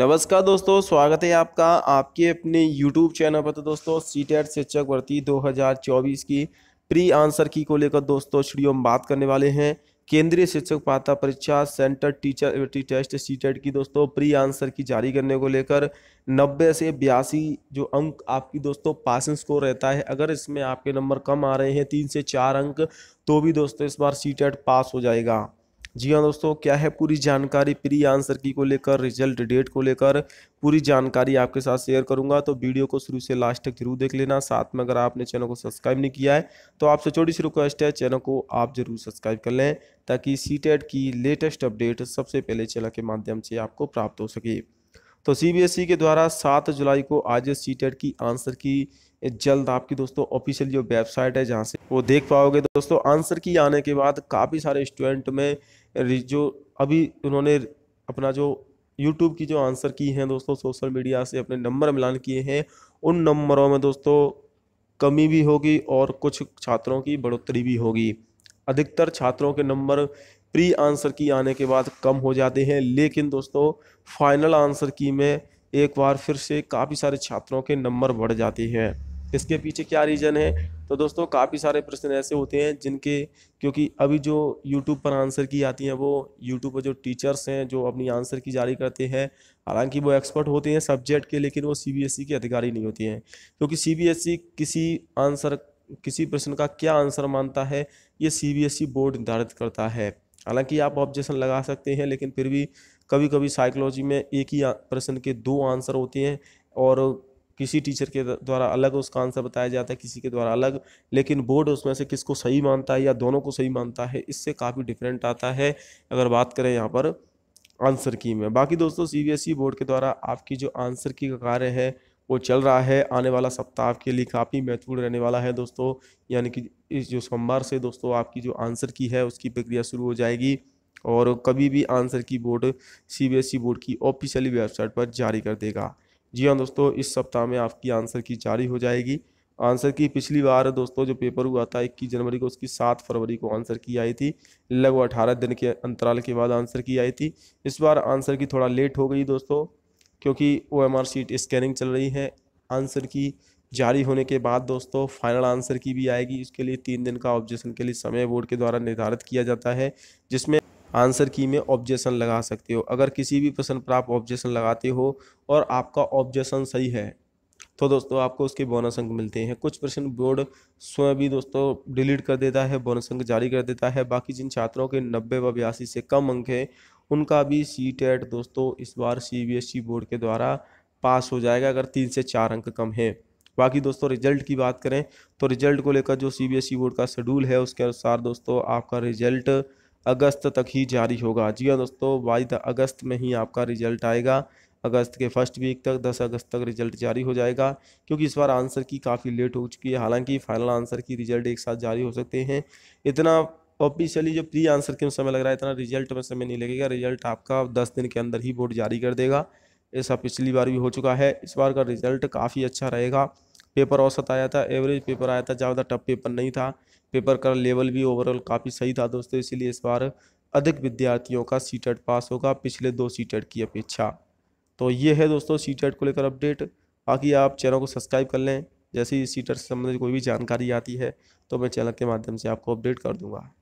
नमस्कार दोस्तों स्वागत है आपका आपके अपने YouTube चैनल पर तो दोस्तों सी टेट e शिक्षक भर्ती 2024 की प्री आंसर की को लेकर दोस्तों स्टूडियो हम बात करने वाले हैं केंद्रीय शिक्षक पात्रता परीक्षा central teacher ability test C TET e की दोस्तों प्री आंसर की जारी करने को लेकर 90 से बयासी जो अंक आपकी दोस्तों पासिंग स्कोर रहता है अगर इसमें आपके नंबर कम आ रहे हैं तीन से चार अंक तो भी दोस्तों इस बार सी टेट पास हो जाएगा जी हाँ दोस्तों क्या है पूरी जानकारी प्री आंसर की को लेकर रिजल्ट डेट को लेकर पूरी जानकारी आपके साथ शेयर करूंगा तो वीडियो को शुरू से लास्ट तक जरूर देख लेना साथ में अगर आपने चैनल को सब्सक्राइब नहीं किया है तो आपसे छोटी सी रिक्वेस्ट है चैनल को आप जरूर सब्सक्राइब कर लें ताकि सी e की लेटेस्ट अपडेट सबसे पहले चैनल के माध्यम से आपको प्राप्त हो सके तो सीबीएसई e के द्वारा सात जुलाई को आज सी टेट e की आंसर की जल्द आपकी दोस्तों ऑफिशियल जो वेबसाइट है जहाँ से वो देख पाओगे दोस्तों आंसर की आने के बाद काफ़ी सारे स्टूडेंट में जो अभी उन्होंने अपना जो यूट्यूब की जो आंसर की हैं दोस्तों सोशल मीडिया से अपने नंबर मिलान किए हैं उन नंबरों में दोस्तों कमी भी होगी और कुछ छात्रों की बढ़ोतरी भी होगी अधिकतर छात्रों के नंबर प्री आंसर की आने के बाद कम हो जाते हैं लेकिन दोस्तों फाइनल आंसर की में एक बार फिर से काफ़ी सारे छात्रों के नंबर बढ़ जाते हैं इसके पीछे क्या रीज़न है तो दोस्तों काफ़ी सारे प्रश्न ऐसे होते हैं जिनके क्योंकि अभी जो यूट्यूब पर आंसर की आती हैं वो यूट्यूब पर जो टीचर्स हैं जो अपनी आंसर की जारी करते हैं हालांकि वो एक्सपर्ट होते हैं सब्जेक्ट के लेकिन वो सीबीएसई e के अधिकारी नहीं होते हैं क्योंकि ई e किसी आंसर किसी प्रश्न का क्या आंसर मानता है ये ई बोर्ड e निर्धारित करता है हालांकि आप ऑब्जेक्शन लगा सकते हैं लेकिन फिर भी कभी कभी साइकोलॉजी में एक ही प्रश्न के दो आंसर होते हैं और किसी टीचर के द्वारा अलग उसका आंसर बताया जाता है किसी के द्वारा अलग लेकिन बोर्ड उसमें से किसको सही मानता है या दोनों को सही मानता है इससे काफ़ी डिफरेंट आता है अगर बात करें यहाँ पर आंसर की में बाकी दोस्तों सी e बोर्ड के द्वारा आपकी जो आंसर की का कार्य है वो चल रहा है आने वाला सप्ताह आपके लिए काफ़ी महत्वपूर्ण रहने वाला है दोस्तों यानी कि इस जो सोमवार से दोस्तों आपकी जो आंसर की है उसकी प्रक्रिया शुरू हो जाएगी और कभी भी answer key board CBSE board की ऑफिशियली वेबसाइट पर जारी कर देगा जी हाँ दोस्तों इस सप्ताह में आपकी आंसर की जारी हो जाएगी आंसर की पिछली बार दोस्तों जो पेपर हुआ था इक्कीस जनवरी को उसकी सात फरवरी को आंसर की आई थी लगभग अठारह दिन के अंतराल के बाद आंसर की आई थी इस बार आंसर की थोड़ा लेट हो गई दोस्तों क्योंकि O M R sheet scanning चल रही है आंसर की जारी होने के बाद दोस्तों फाइनल आंसर की भी आएगी इसके लिए तीन दिन का ऑब्जेक्शन के लिए समय बोर्ड के द्वारा निर्धारित किया जाता है जिसमें आंसर की में ऑब्जेक्शन लगा सकते हो अगर किसी भी प्रश्न पर आप ऑब्जेक्शन लगाते हो और आपका ऑब्जेक्शन सही है तो दोस्तों आपको उसके बोनस अंक मिलते हैं कुछ प्रश्न बोर्ड स्वयं भी दोस्तों डिलीट कर देता है बोनस अंक जारी कर देता है बाकी जिन छात्रों के नब्बे व बयासी से कम अंक हैं उनका भी सी टेट e दोस्तों इस बार सी e बोर्ड के द्वारा पास हो जाएगा अगर तीन से चार अंक कम है बाकी दोस्तों रिजल्ट की बात करें तो रिजल्ट को लेकर जो सी e बोर्ड का शेड्यूल है उसके अनुसार दोस्तों आपका रिजल्ट अगस्त तक ही जारी होगा जी हाँ दोस्तों बाईस अगस्त में ही आपका रिजल्ट आएगा अगस्त के फर्स्ट वीक तक 10 अगस्त तक रिजल्ट जारी हो जाएगा क्योंकि इस बार आंसर की काफ़ी लेट हो चुकी है हालांकि फाइनल आंसर की रिजल्ट एक साथ जारी हो सकते हैं इतना ऑफिशियली जो प्री आंसर के समय लग रहा है इतना रिजल्ट में समय नहीं लगेगा रिजल्ट आपका दस दिन के अंदर ही बोर्ड जारी कर देगा ऐसा पिछली बार भी हो चुका है इस बार का रिजल्ट काफ़ी अच्छा रहेगा पेपर औसत आया था एवरेज पेपर आया था ज़्यादा टफ पेपर नहीं था पेपर का लेवल भी ओवरऑल काफ़ी सही था दोस्तों इसीलिए इस बार अधिक विद्यार्थियों का सी टेट पास होगा पिछले दो सी टेट की अपेक्षा तो ये है दोस्तों सी टेट को लेकर अपडेट बाकी आप चैनल को सब्सक्राइब कर लें जैसे ही सी टेट से संबंधित कोई भी जानकारी आती है तो मैं चैनल के माध्यम से आपको अपडेट कर दूँगा